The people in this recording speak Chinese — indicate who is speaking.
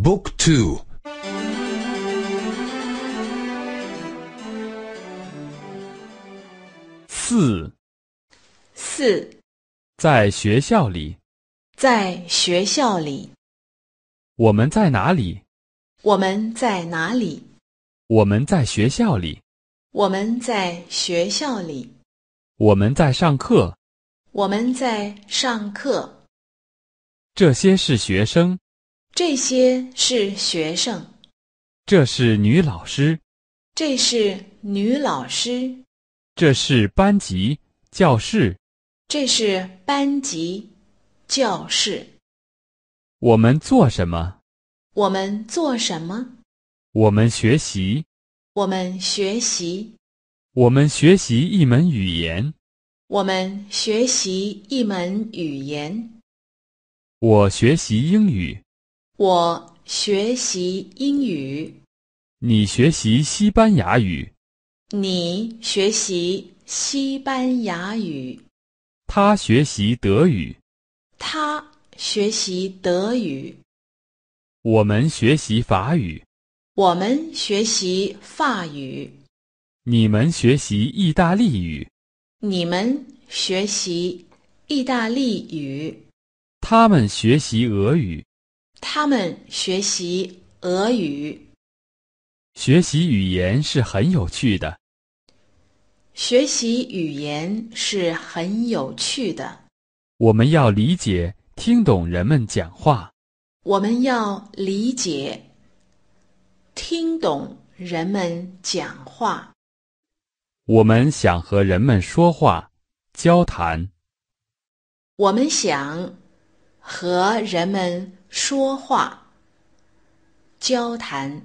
Speaker 1: Book two. 四四，在学校里，
Speaker 2: 在学校里，
Speaker 1: 我们在哪里？
Speaker 2: 我们在哪里？
Speaker 1: 我们在学校里。
Speaker 2: 我们在学校里。
Speaker 1: 我们在上课。
Speaker 2: 我们在上课。
Speaker 1: 这些是学生。
Speaker 2: 这些是学生，
Speaker 1: 这是女老师，
Speaker 2: 这是女老师，
Speaker 1: 这是班级教室，
Speaker 2: 这是班级教室。
Speaker 1: 我们做什么？
Speaker 2: 我们做什么？
Speaker 1: 我们学习，
Speaker 2: 我们学习，
Speaker 1: 我们学习一门语言，
Speaker 2: 我们学习一门语言。
Speaker 1: 我学习英语。
Speaker 2: 我学习英语。
Speaker 1: 你学习西班牙语。
Speaker 2: 你学习西班牙语。
Speaker 1: 他学习德语。
Speaker 2: 他学习德语。
Speaker 1: 我们学习法语。
Speaker 2: 我们学习法语。
Speaker 1: 你们学习意大利语。
Speaker 2: 你们学习意大利语。
Speaker 1: 他们学习俄语。
Speaker 2: 他们学习俄语。
Speaker 1: 学习语言是很有趣的。
Speaker 2: 学习语言是很有趣的。
Speaker 1: 我们要理解、听懂人们讲话。
Speaker 2: 我们要理解、听懂人们讲话。
Speaker 1: 我们想和人们说话、交谈。
Speaker 2: 我们想。和人们说话、交谈。